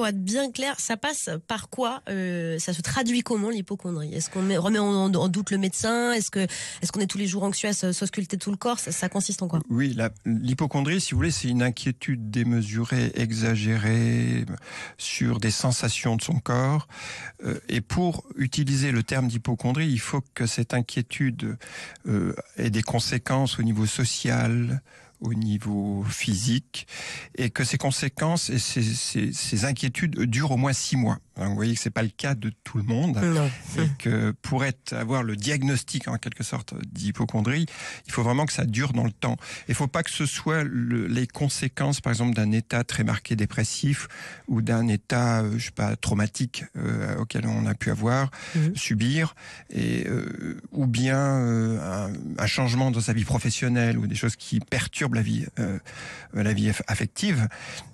pour être bien clair, ça passe par quoi euh, Ça se traduit comment l'hypochondrie Est-ce qu'on remet en, doute le médecin Est-ce que est-ce qu'on est tous les jours anxieux à s'ausculter tout le corps ça, consiste en quoi Oui, l'hypochondrie, si vous voulez, c'est une inquiétude démesurée, exagérée sur des sensations de son corps. Euh, et pour utiliser le terme d'hypochondrie, il faut que cette inquiétude euh, ait des conséquences au niveau social, au niveau physique et que ces conséquences et ces, ces inquiétudes durent au moins six mois vous voyez que c'est pas le cas de tout le monde. Et que pour être, avoir le diagnostic en quelque sorte d'hypochondrie, il faut vraiment que ça dure dans le temps. Il faut pas que ce soit les conséquences, par exemple, d'un état très marqué dépressif ou d'un état, euh, je sais pas, traumatique euh, auquel on a pu avoir, mmh. subir, et, euh, ou bien un, changement dans sa vie professionnelle ou des choses qui perturbent la vie, la vie affective.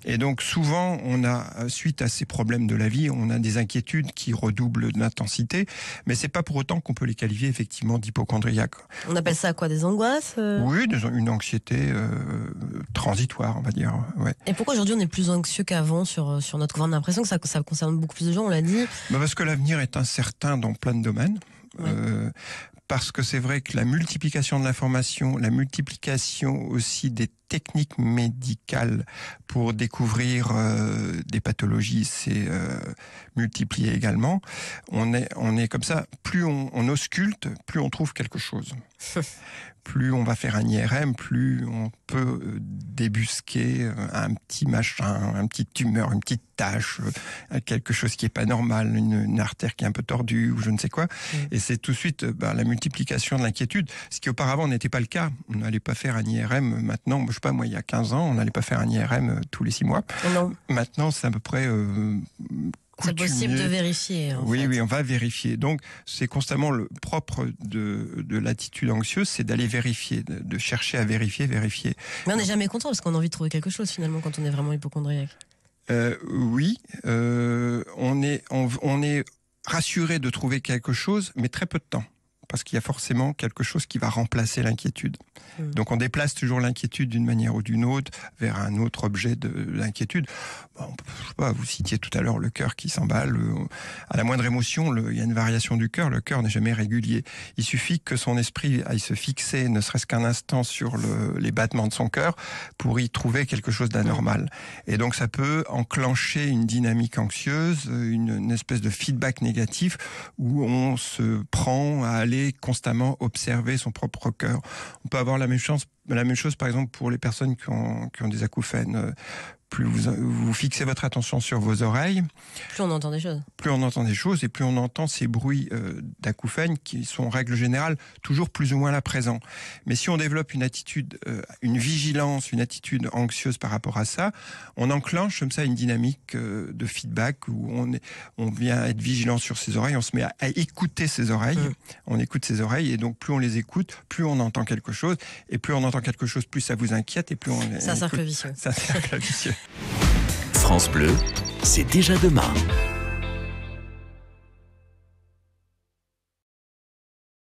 Et donc souvent, on a suite à ces problèmes de la vie, on a des inquiétudes qui redoublent d'intensité, mais c'est pas pour autant qu'on peut les qualifier effectivement d'hypochondriaques. On appelle ça quoi Des angoisses euh Oui, une anxiété euh, transitoire, on va dire. Et pourquoi aujourd'hui on est plus anxieux qu'avant sur, euh, sur notre gouvernement On a l'impression que ça, ça concerne beaucoup plus de gens, on l'a dit. Bah parce que l'avenir est incertain dans plein de domaines parce que c'est vrai que la multiplication de l'information, la multiplication aussi des techniques médicales pour découvrir euh, des pathologies, c'est euh, multiplié également. On est, on est comme ça, plus on, on ausculte, plus on trouve quelque chose. plus on va faire un IRM, plus on peut euh, débusquer un petit machin, un petit tumeur, une petite tâche, euh, quelque chose qui est pas normal, une, artère qui est un peu tordue ou je ne sais quoi. Mm. Et c'est tout de suite euh, ben, la multiplication de l'inquiétude, ce qui auparavant n'était pas le cas. On n'allait pas faire un IRM maintenant, je sais pas moi, il y a 15 ans, on n'allait pas faire un IRM euh, tous les 6 mois. Oh maintenant, c'est à peu près... c'est possible de vérifier. oui, oui, on va vérifier. Donc, c'est constamment le propre de, de l'attitude anxieuse, c'est d'aller vérifier, de, de, chercher à vérifier, vérifier. Mais on n'est jamais content parce qu'on a envie de trouver quelque chose finalement quand on est vraiment hypochondriaque. Euh, oui, euh, on est on, on est rassuré de trouver quelque chose, mais très peu de temps parce qu'il y a forcément quelque chose qui va remplacer l'inquiétude. Hmm. Donc on déplace toujours l'inquiétude d'une manière ou d'une autre vers un autre objet d'inquiétude. l'inquiétude sais pas, vous citiez tout à l'heure le cœur qui s'emballe. Euh, à la moindre émotion, il y a une variation du cœur. Le cœur n'est jamais régulier. Il suffit que son esprit aille se fixer, ne serait-ce qu'un instant, sur les battements de son cœur pour y trouver quelque chose d'anormal. Hmm. Et donc ça peut enclencher une dynamique anxieuse, une, une espèce de feedback négatif où on se prend à aller constamment observer son propre cœur. On peut avoir la même chance la même chose, par exemple, pour les personnes qui ont, qui ont des acouphènes. Euh, plus vous, vous, fixez votre attention sur vos oreilles, plus on entend des choses. Plus on entend des choses et plus on entend ces bruits euh, d'acouphènes qui sont en règle générale toujours plus ou moins là présents. Mais si on développe une attitude, euh, une vigilance, une attitude anxieuse par rapport à ça, on enclenche comme ça une dynamique de feedback où on, est, on vient être vigilant sur ses oreilles, on se met à, écouter ses oreilles, mmh. on écoute ses oreilles et donc plus on les écoute, plus on entend quelque chose et plus on entend quelque chose, plus ça vous inquiète et plus on est. Ça cercle vicieux. cercle vicieux. France Bleu, c'est déjà demain.